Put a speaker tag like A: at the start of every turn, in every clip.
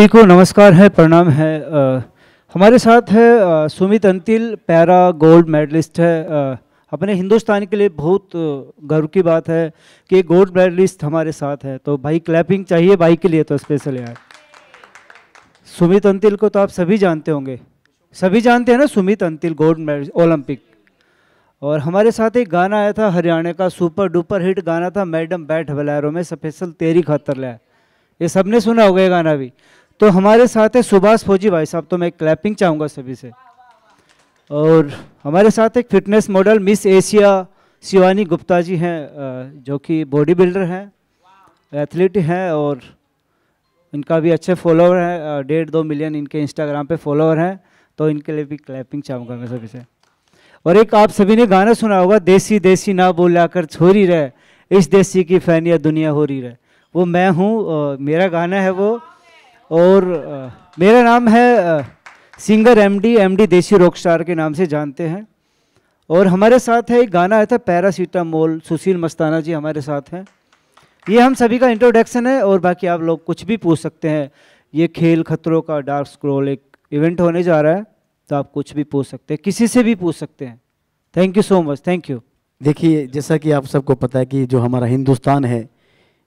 A: सभी को नमस्कार है प्रणाम है आ, हमारे साथ है आ, Sumit Antil para gold medalist है आ, अपने हिंदुस्तान के लिए बहुत गर्व की बात है कि गोल्ड मेडलिस्ट हमारे साथ है तो भाई क्लैपिंग चाहिए भाई के लिए तो स्पेशल यार सुमित अंतिल को तो आप सभी जानते होंगे सभी जानते हैं ना Sumit Antil gold medal Olympic और हमारे साथ एक गाना आया था हरियाणा का सुपर डुपर हिट गाना था मैडम बैठ बलैरो में स्पेशल तेरी खातर लै ये सबने सुना होगा ये गाना भी तो हमारे साथ है सुभाष फौजी भाई साहब तो मैं क्लैपिंग चाहूँगा सभी से और हमारे साथ एक fitness model Miss Asia Shivani Gupta ji हैं जो कि बॉडी बिल्डर हैं एथलीट हैं और इनका भी अच्छे फॉलोअर हैं डेढ़ दो मिलियन इनके इंस्टाग्राम पे फॉलोअर हैं तो इनके लिए भी क्लैपिंग चाहूँगा मैं सभी से और एक आप सभी ने गाना सुना होगा देसी देसी ना बोला कर छोरी रहे इस देसी की फैन या दुनिया हो रही रहे वो मैं हूँ मेरा गाना है वो और मेरा नाम है singer MD MD desi rock star के नाम से जानते हैं और हमारे साथ है एक गाना आया था पैरासीटामोल सुशील मस्ताना जी हमारे साथ हैं ये हम सभी का इंट्रोडक्शन है और बाकी आप लोग कुछ भी पूछ सकते हैं ये खेल खतरों का डार्क स्क्रोल एक इवेंट होने जा रहा है तो आप कुछ भी पूछ सकते हैं किसी से भी पूछ सकते हैं
B: thank you so much thank you देखिए जैसा कि आप सबको पता है कि जो हमारा हिंदुस्तान है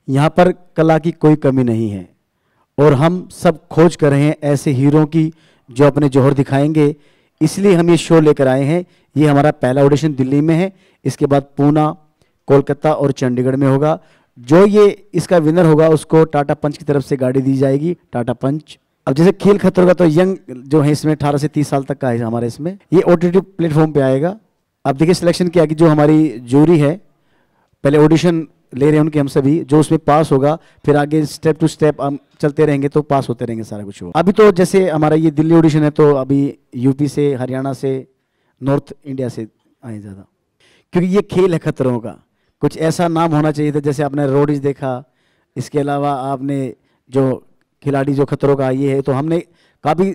B: यहाँ पर कला की कोई कमी नहीं है और हम सब खोज कर रहे हैं ऐसे हीरो की जो अपने जोहर दिखाएंगे इसलिए हम ये शो लेकर आए हैं ये हमारा पहला ऑडिशन दिल्ली में है इसके बाद पूना कोलकाता और चंडीगढ़ में होगा जो ये इसका विनर होगा उसको टाटा पंच की तरफ से गाड़ी दी जाएगी टाटा पंच अब जैसे खेल खतर होगा तो यंग जो है इसमें अठारह से तीस साल तक का है हमारे इसमें ये ओ टी प्लेटफॉर्म पर आएगा अब देखिए सिलेक्शन किया कि जो हमारी जूरी है पहले ऑडिशन ले रहे हैं उनके हम सभी जो उसमें पास होगा फिर आगे स्टेप टू स्टेप हम चलते रहेंगे तो पास होते रहेंगे सारा कुछ होगा अभी तो जैसे हमारा ये दिल्ली ऑडिशन है तो अभी यूपी से हरियाणा से नॉर्थ इंडिया से आए ज़्यादा क्योंकि ये खेल है खतरों का कुछ ऐसा नाम होना चाहिए था जैसे आपने रोडिज देखा इसके अलावा आपने जो खिलाड़ी जो खतरों का ये है तो हमने काफ़ी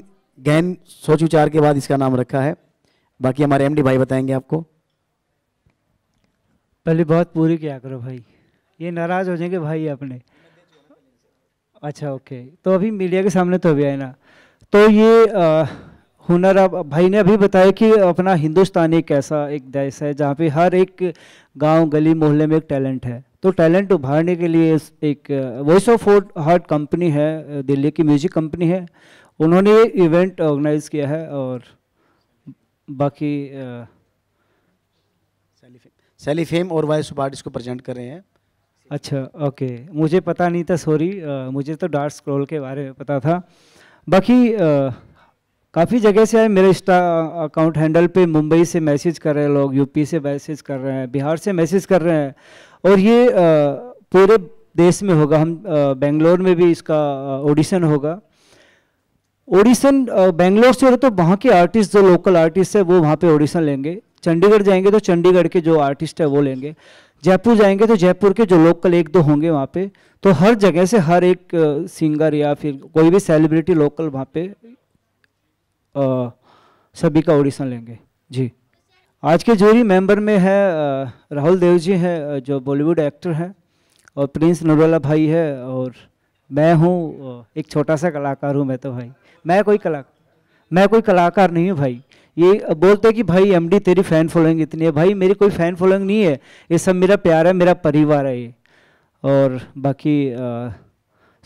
B: गहन सोच विचार के बाद इसका नाम रखा है बाकी हमारे एमडी भाई बताएंगे आपको
A: पहले बहुत पूरी क्या करो भाई ये नाराज़ हो जाएंगे भाई अपने अच्छा ओके तो अभी मीडिया के सामने तो अभी आए ना तो ये आ, हुनर अब भाई ने अभी बताया कि अपना हिंदुस्तान एक ऐसा एक देश है जहाँ पे हर एक गांव गली मोहल्ले में एक टैलेंट है तो टैलेंट उभारने के लिए एक वॉइस ऑफ हार्ट कंपनी है दिल्ली की म्यूजिक कंपनी है उन्होंने इवेंट ऑर्गेनाइज किया है और बाकी
B: सेलीफेम और वॉइस ऑफ हार्ट इसको प्रजेंट कर रहे हैं
A: अच्छा ओके मुझे पता नहीं था सॉरी मुझे तो डार्क स्क्रॉल के बारे में पता था बाकी काफ़ी जगह से आए मेरे इंस्टा अकाउंट हैंडल पे मुंबई से मैसेज कर रहे हैं लोग यूपी से मैसेज कर रहे हैं बिहार से मैसेज कर रहे हैं और ये पूरे देश में होगा हम बेंगलोर में भी इसका ऑडिशन होगा ऑडिशन बेंगलोर से हो तो वहाँ के आर्टिस्ट जो लोकल आर्टिस्ट है वो वहाँ पे ऑडिशन लेंगे चंडीगढ़ जाएंगे तो चंडीगढ़ के जो आर्टिस्ट है वो लेंगे जयपुर जाएंगे तो जयपुर के जो लोकल एक दो होंगे वहाँ पे तो हर जगह से हर एक सिंगर या फिर कोई भी सेलिब्रिटी लोकल वहाँ पे आ, सभी का ऑडिशन लेंगे जी आज के जूरी मेंबर में है राहुल देव जी हैं जो बॉलीवुड एक्टर हैं और प्रिंस नरोला भाई है और मैं हूँ एक छोटा सा कलाकार हूँ मैं तो भाई मैं कोई कला मैं कोई कलाकार नहीं हूँ भाई ये बोलते हैं कि भाई एमडी तेरी फ़ैन फॉलोइंग इतनी है भाई मेरी कोई फ़ैन फॉलोइंग नहीं है ये सब मेरा प्यार है मेरा परिवार है ये और बाकी आ,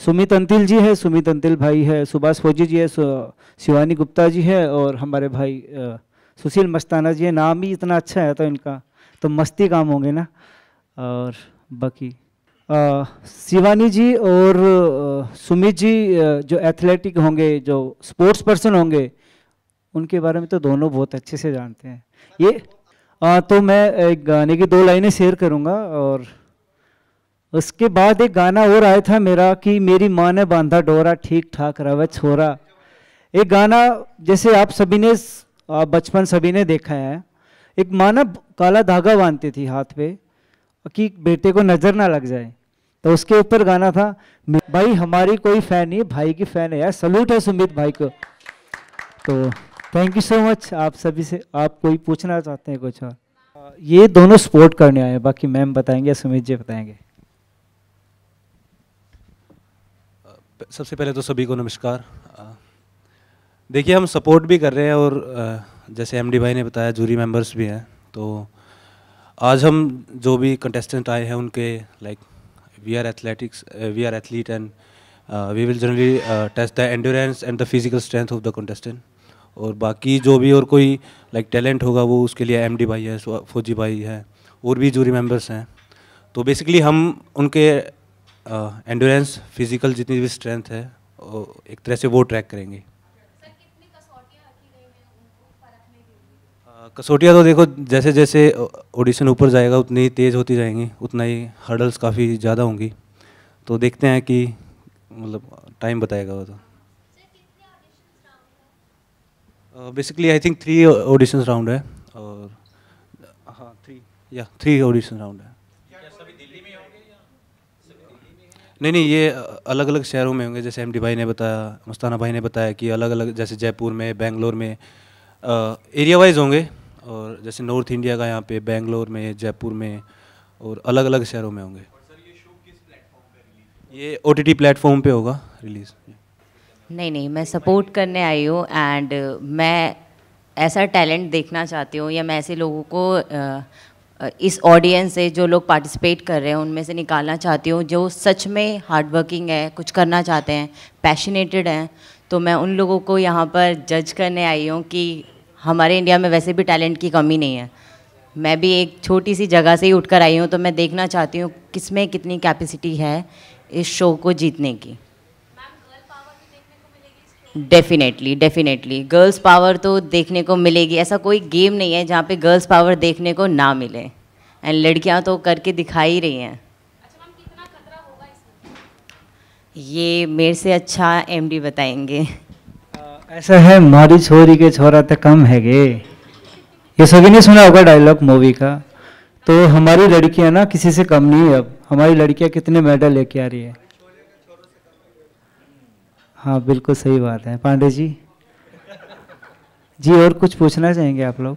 A: सुमित अंतिल जी है सुमित अंतिल भाई है सुभाष फौजी जी है शिवानी गुप्ता जी है और हमारे भाई आ, सुशील मस्ताना जी है नाम ही इतना अच्छा है तो इनका तो मस्ती काम होंगे ना और बाकी शिवानी जी और सुमित जी जो एथलेटिक होंगे जो स्पोर्ट्स पर्सन होंगे उनके बारे में तो दोनों बहुत अच्छे से जानते हैं ये आ, तो मैं एक गाने की दो लाइनें शेयर करूंगा और उसके बाद एक गाना और आया था मेरा कि मेरी माँ ने बांधा डोरा ठीक ठाक रवा छोरा एक गाना जैसे आप सभी ने बचपन सभी ने देखा है एक माँ ना काला धागा बांधती थी हाथ पे कि बेटे को नज़र ना लग जाए तो उसके ऊपर गाना था भाई हमारी कोई फ़ैन नहीं भाई की फ़ैन है यार सल्यूट है सुमित भाई को तो थैंक यू सो मच आप सभी से आप कोई पूछना चाहते हैं कुछ और ये दोनों सपोर्ट करने आए हैं बाकी मैम बताएंगे सुमित जी बताएंगे सबसे पहले तो सभी को नमस्कार
C: देखिए हम सपोर्ट भी कर रहे हैं और जैसे एमडी भाई ने बताया जूरी मेंबर्स भी हैं तो आज हम जो भी कंटेस्टेंट आए हैं उनके like we are athletics we are athlete and we will generally test the endurance and the physical strength of the contestant और बाकी जो भी और कोई लाइक टैलेंट होगा वो उसके लिए एमडी भाई है फौजी भाई है और भी जूरी मेंबर्स हैं तो बेसिकली हम उनके एंडोरेंस फिजिकल जितनी भी स्ट्रेंथ है एक तरह से वो ट्रैक करेंगे कसौटियाँ तो देखो जैसे जैसे ऑडिशन ऊपर जाएगा उतनी तेज़ होती जाएंगी उतना ही हर्डल्स काफ़ी ज़्यादा होंगी तो देखते हैं कि मतलब टाइम बताएगा वो तो basically I think three audition round है और हाँ थ्री या थ्री ऑडिशन राउंड है नहीं नहीं ये अलग अलग शहरों में होंगे जैसे एम भाई ने बताया मस्ताना भाई ने बताया कि अलग अलग जैसे जयपुर में बेंगलोर में एरिया uh, वाइज होंगे और जैसे नॉर्थ इंडिया का यहाँ पे बेंगलोर में जयपुर में और अलग अलग शहरों में होंगे ये ओ टी टी प्लेटफॉर्म पर होगा रिलीज़
D: नहीं नहीं मैं सपोर्ट करने आई हूँ एंड uh, मैं ऐसा टैलेंट देखना चाहती हूँ या मैं ऐसे लोगों को uh, uh, इस ऑडियंस से जो लोग पार्टिसिपेट कर रहे हैं उनमें से निकालना चाहती हूँ जो सच में हार्डवर्किंग है कुछ करना चाहते हैं पैशनेटेड हैं तो मैं उन लोगों को यहाँ पर जज करने आई हूँ कि हमारे इंडिया में वैसे भी टैलेंट की कमी नहीं है मैं भी एक छोटी सी जगह से ही उठकर आई हूँ तो मैं देखना चाहती हूँ किस में कितनी कैपेसिटी है इस शो को जीतने की डेफिनेटली डेफिनेटली गर्ल्स पावर तो देखने को मिलेगी ऐसा कोई गेम नहीं है जहाँ पे गर्ल्स पावर देखने को ना मिले एंड लड़कियाँ तो करके दिखा ही रही हैं अच्छा, ये मेरे से अच्छा एमडी बताएंगे
A: ऐसा है मारी छोरी के छोरा तो कम है गे ये सभी ने सुना होगा डायलॉग मूवी का तो हमारी लड़कियां ना किसी से कम नहीं है अब हमारी लड़कियां कितने मेडल लेके आ रही है हाँ बिल्कुल सही बात है पांडे जी जी और कुछ पूछना चाहेंगे आप लोग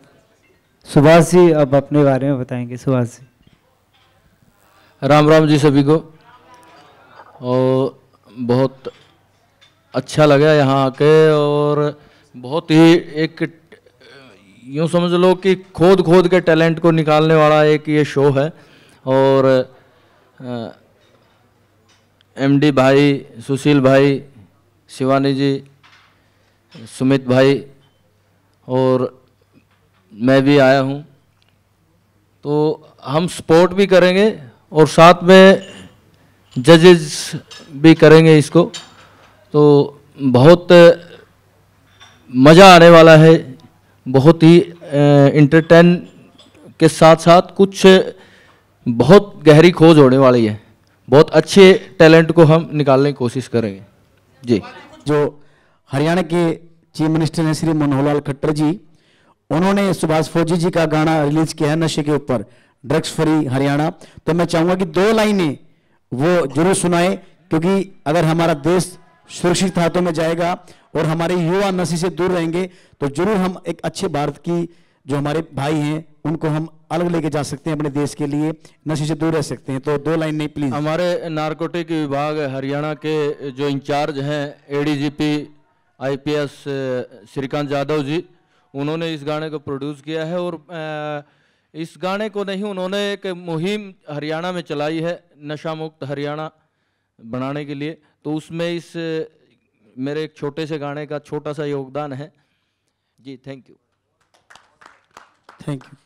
A: सुभाष जी अब अपने बारे में बताएंगे सुभाष जी राम
D: राम जी सभी को और बहुत अच्छा लगा यहाँ आके और बहुत ही एक यूँ समझ लो कि खोद खोद के टैलेंट को निकालने वाला एक ये शो है और एमडी भाई सुशील भाई शिवानी जी सुमित भाई और मैं भी आया हूँ तो हम सपोर्ट भी करेंगे और साथ में जजेस भी करेंगे इसको तो बहुत मज़ा आने वाला है बहुत ही इंटरटेन के साथ साथ कुछ बहुत गहरी खोज होने वाली है बहुत अच्छे टैलेंट को हम निकालने की कोशिश करेंगे जी जो हरियाणा के चीफ मिनिस्टर हैं श्री मनोहर लाल खट्टर जी उन्होंने सुभाष
B: फौजी जी का गाना रिलीज किया है नशे के ऊपर ड्रग्स फ्री हरियाणा तो मैं चाहूंगा कि दो लाइनें वो जरूर सुनाए क्योंकि अगर हमारा देश सुरक्षित हाथों में जाएगा और हमारे युवा नशे से दूर रहेंगे तो जरूर हम एक अच्छे भारत की जो हमारे भाई हैं उनको हम अलग लेके जा सकते हैं अपने देश के लिए नशे से दूर रह सकते हैं तो दो लाइन
D: नहीं प्लीज हमारे नारकोटिक विभाग हरियाणा के जो इंचार्ज हैं एडीजीपी आईपीएस श्रीकांत यादव जी उन्होंने इस गाने को प्रोड्यूस किया है और इस गाने को नहीं उन्होंने एक मुहिम हरियाणा में चलाई है नशा मुक्त हरियाणा बनाने के लिए तो उसमें इस मेरे एक छोटे से गाने का छोटा सा योगदान है जी थैंक यू थैंक यू